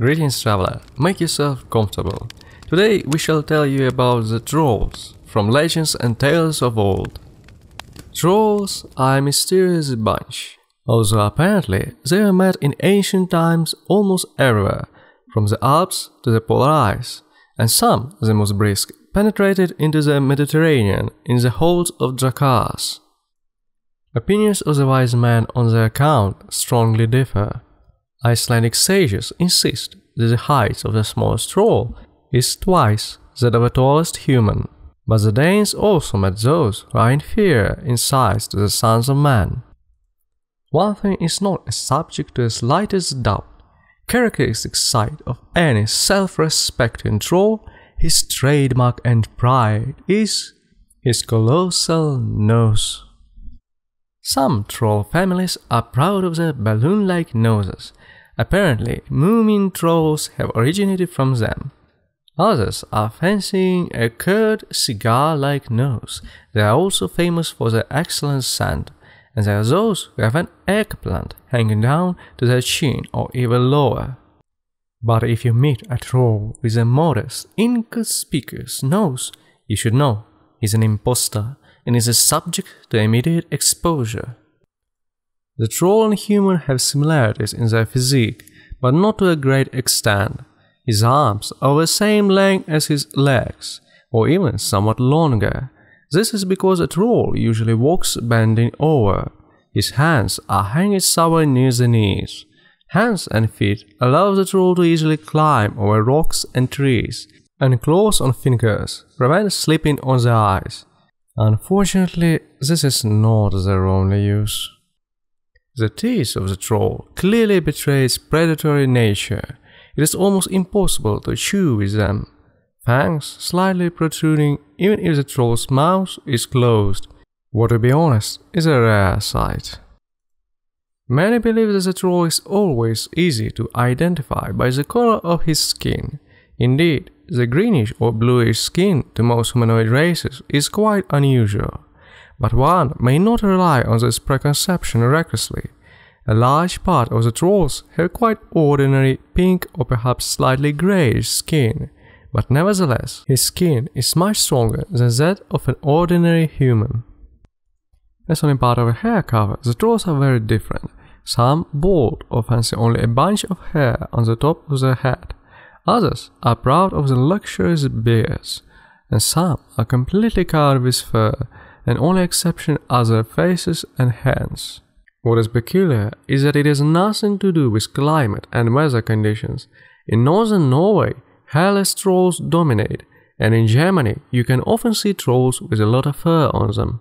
Greetings traveler, make yourself comfortable. Today we shall tell you about the trolls from legends and tales of old. Trolls are a mysterious bunch, although apparently they were met in ancient times almost everywhere, from the Alps to the polar ice, and some, the most brisk, penetrated into the Mediterranean in the holds of Drakkars. Opinions of the wise men on their account strongly differ. Icelandic sages insist that the height of the smallest troll is twice that of the tallest human. But the Danes also met those who are inferior in size to the sons of man. One thing is not subject to the slightest doubt. Characteristic side of any self-respecting troll, his trademark and pride is his colossal nose. Some troll families are proud of their balloon-like noses. Apparently, moomin trolls have originated from them. Others are fancying a curved cigar-like nose. They are also famous for their excellent scent. And there are those who have an eggplant hanging down to their chin or even lower. But if you meet a troll with a modest, inconspicuous nose, you should know he's an impostor and is subject to immediate exposure. The troll and human have similarities in their physique, but not to a great extent. His arms are the same length as his legs, or even somewhat longer. This is because a troll usually walks bending over. His hands are hanging somewhere near the knees. Hands and feet allow the troll to easily climb over rocks and trees, and claws on fingers prevent slipping on the ice. Unfortunately, this is not their only use. The teeth of the troll clearly betray its predatory nature. It is almost impossible to chew with them. Fangs slightly protruding even if the troll's mouth is closed, what to be honest is a rare sight. Many believe that the troll is always easy to identify by the color of his skin. Indeed, the greenish or bluish skin to most humanoid races is quite unusual, but one may not rely on this preconception recklessly. A large part of the trolls have quite ordinary pink or perhaps slightly greyish skin, but nevertheless, his skin is much stronger than that of an ordinary human. As only part of a hair cover, the trolls are very different. Some bald or fancy only a bunch of hair on the top of their head. Others are proud of the luxurious beards, and some are completely covered with fur, and only exception are their faces and hands. What is peculiar is that it has nothing to do with climate and weather conditions. In northern Norway, hairless trolls dominate, and in Germany you can often see trolls with a lot of fur on them.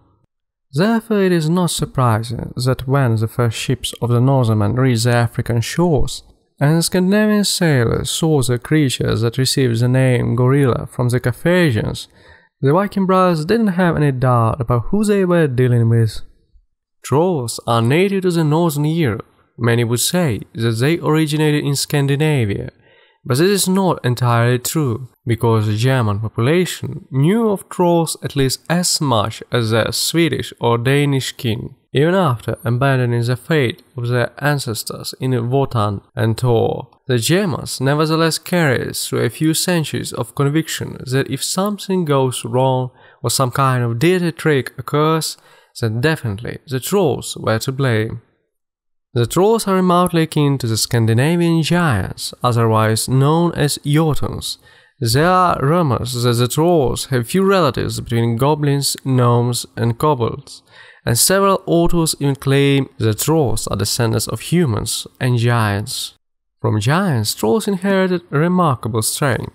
Therefore, it is not surprising that when the first ships of the Norsemen reached the African shores, and Scandinavian sailors saw the creatures that received the name gorilla from the Carthaginians, the Viking brothers didn't have any doubt about who they were dealing with. Trolls are native to the northern Europe. Many would say that they originated in Scandinavia but this is not entirely true, because the German population knew of trolls at least as much as their Swedish or Danish kin, even after abandoning the fate of their ancestors in Wotan and Tor. The Germans nevertheless carried through a few centuries of conviction that if something goes wrong or some kind of dirty trick occurs, then definitely the trolls were to blame. The trolls are remotely akin to the Scandinavian giants, otherwise known as Jotuns. There are rumors that the trolls have few relatives between goblins, gnomes, and kobolds, and several authors even claim that trolls are descendants of humans and giants. From giants, trolls inherited remarkable strength.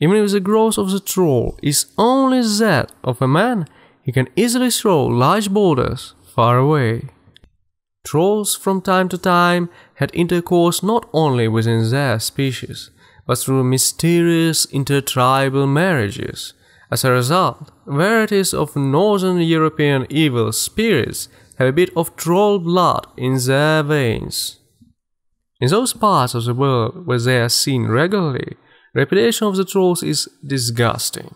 Even if the growth of the troll is only that of a man, he can easily throw large boulders far away. Trolls from time to time had intercourse not only within their species, but through mysterious intertribal marriages. As a result, varieties of northern European evil spirits have a bit of troll blood in their veins. In those parts of the world where they are seen regularly, reputation of the trolls is disgusting.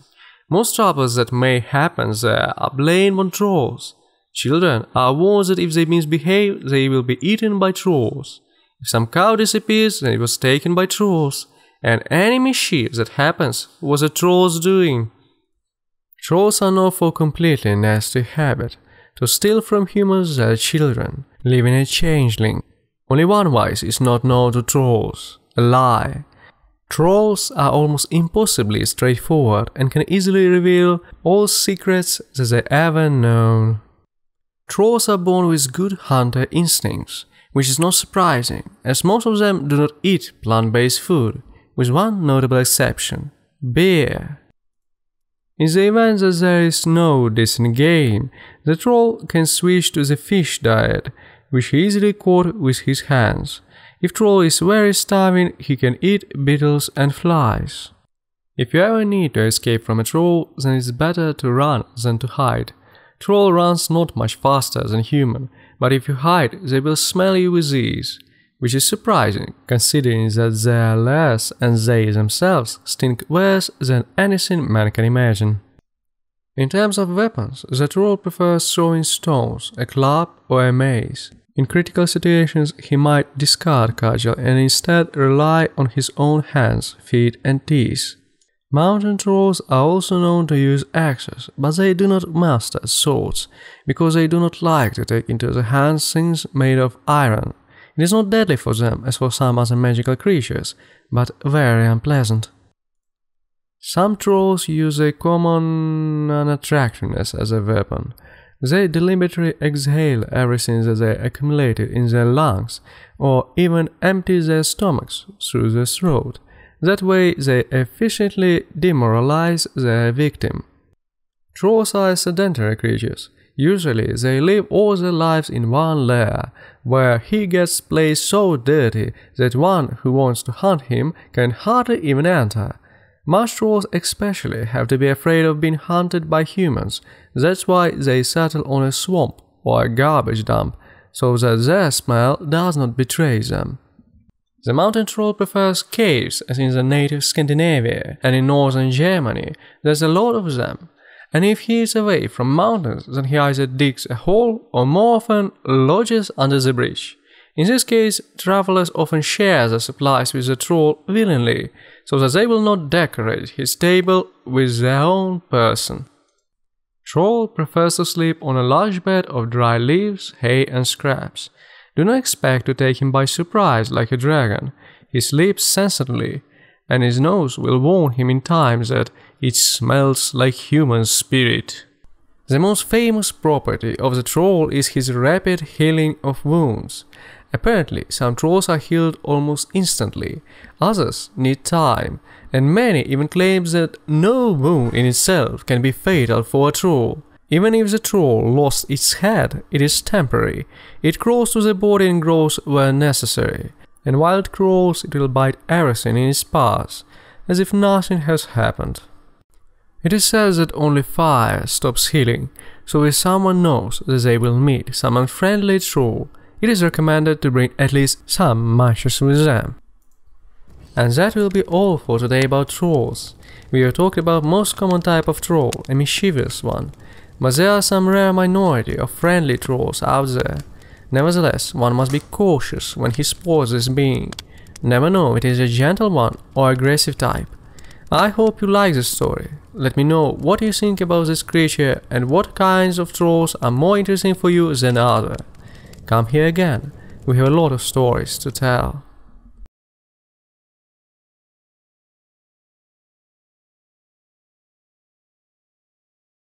Most troubles that may happen there are blamed on trolls, Children are warned that if they misbehave, they will be eaten by trolls. If some cow disappears, then it was taken by trolls. And any mischief that happens was a troll's doing. Trolls are known for completely nasty habit to steal from humans their children, leaving a changeling. Only one vice is not known to trolls, a lie. Trolls are almost impossibly straightforward and can easily reveal all secrets that they ever known. Trolls are born with good hunter instincts, which is not surprising, as most of them do not eat plant-based food, with one notable exception – beer. In the event that there is no decent game, the troll can switch to the fish diet, which he easily caught with his hands. If troll is very starving, he can eat beetles and flies. If you ever need to escape from a troll, then it's better to run than to hide. Troll runs not much faster than human, but if you hide, they will smell you with ease, which is surprising, considering that they are less and they themselves stink worse than anything man can imagine. In terms of weapons, the troll prefers throwing stones, a club or a mace. In critical situations, he might discard cudgel and instead rely on his own hands, feet and teeth. Mountain trolls are also known to use axes, but they do not master swords, because they do not like to take into their hands things made of iron. It is not deadly for them as for some other magical creatures, but very unpleasant. Some trolls use a common unattractiveness as a weapon. They deliberately exhale everything that they accumulated in their lungs, or even empty their stomachs through their throat, that way they efficiently demoralize their victim. Trolls are sedentary creatures. Usually they live all their lives in one lair, where he gets placed so dirty that one who wants to hunt him can hardly even enter. Marsh trolls especially have to be afraid of being hunted by humans, that's why they settle on a swamp or a garbage dump, so that their smell does not betray them. The mountain troll prefers caves as in the native Scandinavia and in northern Germany there's a lot of them. And if he is away from mountains, then he either digs a hole or more often lodges under the bridge. In this case, travelers often share their supplies with the troll willingly, so that they will not decorate his table with their own person. Troll prefers to sleep on a large bed of dry leaves, hay and scraps. Do not expect to take him by surprise like a dragon. He sleeps sensibly, and his nose will warn him in time that it smells like human spirit. The most famous property of the troll is his rapid healing of wounds. Apparently, some trolls are healed almost instantly, others need time, and many even claim that no wound in itself can be fatal for a troll. Even if the troll lost its head, it is temporary. It crawls to the body and grows where necessary. And while it crawls, it will bite everything in its path, as if nothing has happened. It is said that only fire stops healing, so if someone knows that they will meet some unfriendly troll, it is recommended to bring at least some matches with them. And that will be all for today about trolls. We have talked about most common type of troll, a mischievous one, but there are some rare minority of friendly trolls out there. Nevertheless, one must be cautious when he spots this being. Never know it is a gentle one or aggressive type. I hope you like this story. Let me know what you think about this creature and what kinds of trolls are more interesting for you than other. Come here again, we have a lot of stories to tell.